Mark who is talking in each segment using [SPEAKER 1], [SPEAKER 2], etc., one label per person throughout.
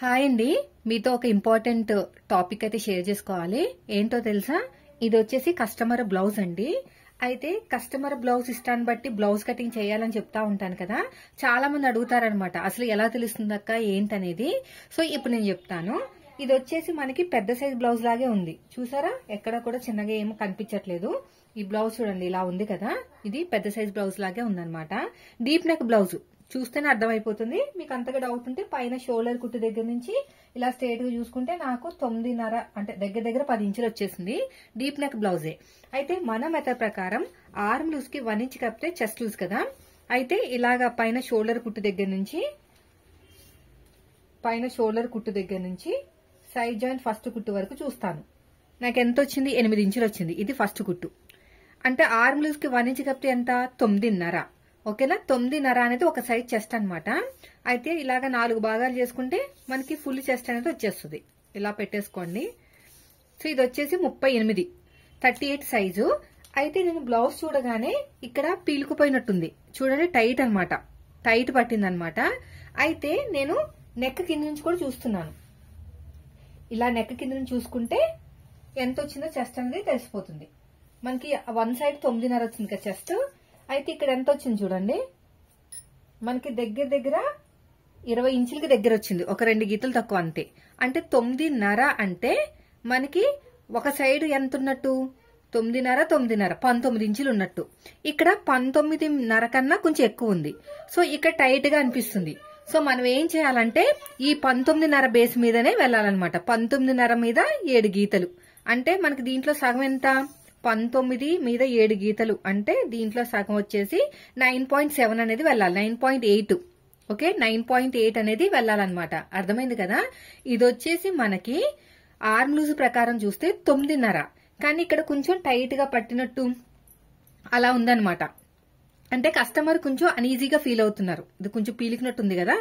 [SPEAKER 1] hi అండి మీతో ఒక ఇంపార్టెంట్ టాపిక్ అయితే షేర్ చేసుకోవాలి ఏంటో తెలుసా ఇది వచ్చేసి కస్టమర్ బ్లౌజ్ అండి అయితే కస్టమర్ బ్లౌజ్ ఇష్టాన్ని బట్టి బ్లౌజ్ కటింగ్ చేయాలని చెప్తా ఉంటాను కదా చాలా మంది అడుగుతారనమాట అసలు ఎలా తెలుస్తుందక్క ఏంటనేది సో ఇప్పుడు నేను చెప్తాను ఇది వచ్చేసి మనకి పెద్ద సైజ్ బ్లౌజ్ లాగే ఉంది చూసారా ఎక్కడ కూడా చిన్నగా ఏమో కనిపించట్లేదు ఈ బ్లౌజ్ చూడండి ఇలా ఉంది కదా ఇది పెద్ద సైజ్ బ్లౌజ్ లాగే ఉందనమాట డీప్ నెక్ బ్లౌజ్ చూస్తేనే అర్థమైపోతుంది మీకు అంతగా డౌట్ ఉంటే పైన షోల్డర్ కుట్టు దగ్గర నుంచి ఇలా స్ట్రేట్ గా చూసుకుంటే నాకు తొమ్మిదిన్నర అంటే దగ్గర దగ్గర పది ఇంచులు వచ్చేసింది డీప్ నెక్ బ్లౌజే అయితే మన మెథడ్ ప్రకారం ఆర్మ్ లూజ్ కి వన్ ఇంచ్ కప్పితే చెస్ట్ లూజ్ కదా అయితే ఇలాగ పైన షోల్డర్ కుట్టు దగ్గర నుంచి పైన షోల్డర్ కుట్టు దగ్గర నుంచి సైడ్ జాయింట్ ఫస్ట్ కుట్టు వరకు చూస్తాను నాకు ఎంత వచ్చింది ఎనిమిది ఇంచులు వచ్చింది ఇది ఫస్ట్ కుట్టు అంటే ఆర్మ్ లూజ్ కి వన్ ఇంచ్ కప్పితే ఎంత తొమ్మిదిన్నర ఓకేనా తొమ్మిదిన్నర అనేది ఒక సైజ్ చెస్ట్ అనమాట అయితే ఇలాగ నాలుగు భాగాలు చేసుకుంటే మనకి ఫుల్ చెస్ట్ అనేది వచ్చేస్తుంది ఇలా పెట్టేసుకోండి సో ఇది వచ్చేసి ముప్పై ఎనిమిది థర్టీ ఎయిట్ సైజు అయితే నేను బ్లౌజ్ చూడగానే ఇక్కడ పీలుకుపోయినట్టుంది చూడండి టైట్ అనమాట టైట్ పట్టింది అనమాట అయితే నేను నెక్ కింద నుంచి కూడా చూస్తున్నాను ఇలా నెక్ కింద నుంచి చూసుకుంటే ఎంత వచ్చిందో చెస్ట్ అనేది తెలిసిపోతుంది మనకి వన్ సైడ్ తొమ్మిదిన్నర వచ్చింది కదా చెస్ట్ అయితే ఇక్కడ ఎంత వచ్చింది చూడండి మనకి దగ్గర దగ్గర ఇరవై ఇంచులకి దగ్గర వచ్చింది ఒక రెండు గీతలు తక్కువ అంతే అంటే తొమ్మిదిన్నర అంటే మనకి ఒక సైడ్ ఎంత ఉన్నట్టు తొమ్మిదిన్నర తొమ్మిదిన్నర పంతొమ్మిది ఇంచులు ఉన్నట్టు ఇక్కడ పంతొమ్మిదిన్నర కన్నా కొంచెం ఎక్కువ ఉంది సో ఇక్కడ టైట్గా అనిపిస్తుంది సో మనం ఏం చేయాలంటే ఈ పంతొమ్మిదిన్నర బేస్ మీదనే వెళ్ళాలన్నమాట పంతొమ్మిదిన్నర మీద ఏడు గీతలు అంటే మనకి దీంట్లో సగం ఎంత పంతొమ్మిది మీద ఏడు గీతలు అంటే దీంట్లో సగం వచ్చేసి నైన్ పాయింట్ సెవెన్ అనేది వెళ్ళాలి nine point eight okay nine point eight అనేది వెళ్ళాలన్నమాట అర్థమైంది కదా ఇది వచ్చేసి మనకి ఆర్మ్ లూజ్ ప్రకారం చూస్తే తొమ్మిదిన్నర కానీ ఇక్కడ కొంచెం టైట్గా పట్టినట్టు అలా ఉందన్నమాట అంటే కస్టమర్ కొంచెం అన్ఈజీగా ఫీల్ అవుతున్నారు ఇది కొంచెం పీలికినట్టుంది కదా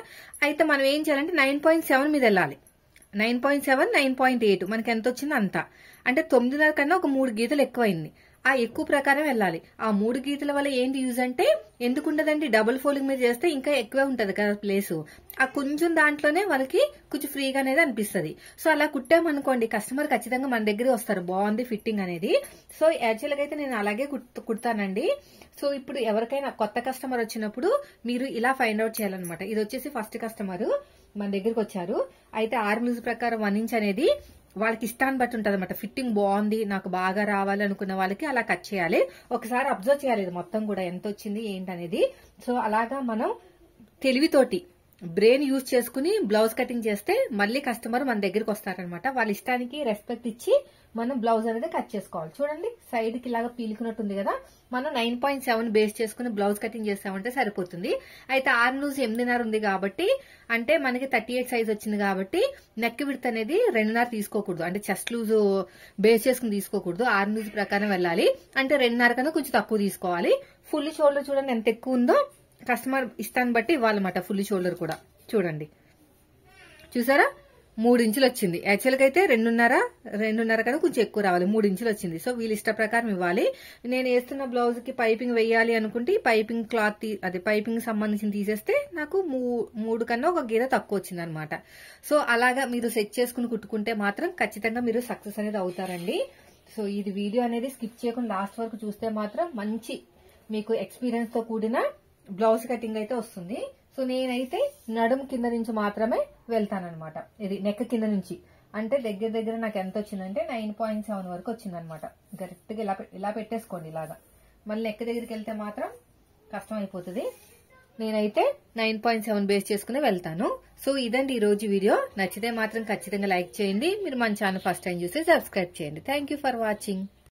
[SPEAKER 1] అయితే మనం ఏం చేయాలంటే నైన్ పాయింట్ సెవెన్ మీద వెళ్ళాలి nine point seven nine point eight మనకి ఎంత వచ్చిందో అంత అంటే తొమ్మిదిన్నర కన్నా ఒక మూడు గీతలు ఎక్కువైంది ఆ ఎక్కువ ప్రకారం వెళ్ళాలి ఆ మూడు గీతల వల్ల ఏంటి యూజ్ అంటే ఎందుకు ఉండదండి డబుల్ ఫోలింగ్ మీద చేస్తే ఇంకా ఎక్కువే ఉంటది కదా ప్లేస్ ఆ కొంచెం దాంట్లోనే వాళ్ళకి కొంచెం ఫ్రీగా అనేది అనిపిస్తుంది సో అలా కుట్టామనుకోండి కస్టమర్ ఖచ్చితంగా మన దగ్గర వస్తారు బాగుంది ఫిట్టింగ్ అనేది సో యాక్చువల్గా అయితే నేను అలాగే కుడతానండి సో ఇప్పుడు ఎవరికైనా కొత్త కస్టమర్ వచ్చినప్పుడు మీరు ఇలా ఫైండ్ అవుట్ చేయాలన్నమాట ఇది వచ్చేసి ఫస్ట్ కస్టమర్ మన దగ్గరికి వచ్చారు అయితే ఆర్మిల్స్ ప్రకారం వన్ ఇంచ్ అనేది వాళ్ళకి ఇష్టాన్ని బట్టి ఉంటుంది అనమాట ఫిట్టింగ్ బాగుంది నాకు బాగా రావాలనుకున్న వాళ్ళకి అలా కట్ చేయాలి ఒకసారి అబ్జర్వ్ చేయాలి మొత్తం కూడా ఎంత వచ్చింది ఏంటనేది సో అలాగా మనం తెలివితోటి బ్రెయిన్ యూజ్ చేసుకుని బ్లౌజ్ కటింగ్ చేస్తే మళ్ళీ కస్టమర్ మన దగ్గరికి వస్తారనమాట వాళ్ళ ఇష్టానికి రెస్పెక్ట్ ఇచ్చి మనం బ్లౌజ్ అనేది కట్ చేసుకోవాలి చూడండి సైడ్ కి ఇలాగా పీలుకున్నట్టుంది కదా మనం నైన్ పాయింట్ సెవెన్ బేస్ చేసుకుని బ్లౌజ్ కటింగ్ చేసామంటే సరిపోతుంది అయితే ఆరు లూజ్ ఎనిమిదిన్నర ఉంది కాబట్టి అంటే మనకి థర్టీ ఎయిట్ సైజ్ వచ్చింది కాబట్టి నెక్ విడత అనేది రెండున్నర తీసుకోకూడదు అంటే చెస్ట్ లూజ్ బేస్ చేసుకుని తీసుకోకూడదు ఆరు లూజ్ ప్రకారం వెళ్ళాలి అంటే రెండున్నర కన్నా కొంచెం తక్కువ తీసుకోవాలి ఫుల్ షోల్డర్ చూడండి ఎంత ఎక్కువ ఉందో కస్టమర్ ఇష్టాన్ని బట్టి ఇవ్వాలన్నమాట ఫుల్ షోల్డర్ కూడా చూడండి చూసారా మూడు ఇంచులు వచ్చింది యాక్చువల్గా అయితే రెండున్నర రెండున్నర కన్నా కొంచెం ఎక్కువ రావాలి మూడు ఇంచులు వచ్చింది సో వీళ్ళ ఇష్ట ప్రకారం ఇవ్వాలి నేను వేస్తున్న బ్లౌజ్కి పైపింగ్ వేయాలి అనుకుంటే పైపింగ్ క్లాత్ అదే పైపింగ్ సంబంధించి తీసేస్తే నాకు మూడు కన్నా ఒక గీత తక్కువ వచ్చింది అనమాట సో అలాగా మీరు సెట్ చేసుకుని కుట్టుకుంటే మాత్రం ఖచ్చితంగా మీరు సక్సెస్ అనేది అవుతారండి సో ఇది వీడియో అనేది స్కిప్ చేయకుండా లాస్ట్ వరకు చూస్తే మాత్రం మంచి మీకు ఎక్స్పీరియన్స్ తో కూడిన బ్లౌజ్ కటింగ్ అయితే వస్తుంది సో నేనైతే నడుము కింద నుంచి మాత్రమే వెళ్తానమాట ఇది నెక్ కింద నుంచి అంటే దగ్గర దగ్గర నాకు ఎంత వచ్చిందంటే నైన్ పాయింట్ సెవెన్ వరకు వచ్చిందనమాట గా ఇలా ఇలా పెట్టేసుకోండి ఇలాగా మళ్ళీ నెక్ దగ్గరికి వెళ్తే మాత్రం కష్టం అయిపోతుంది నేనైతే నైన్ పాయింట్ సెవెన్ బేస్ చేసుకుని వెళ్తాను సో ఇదండి ఈ రోజు వీడియో నచ్చితే మాత్రం ఖచ్చితంగా లైక్ చేయండి మీరు మన ఛానల్ ఫస్ట్ టైం చూసి సబ్స్క్రైబ్ చేయండి థ్యాంక్ ఫర్ వాచింగ్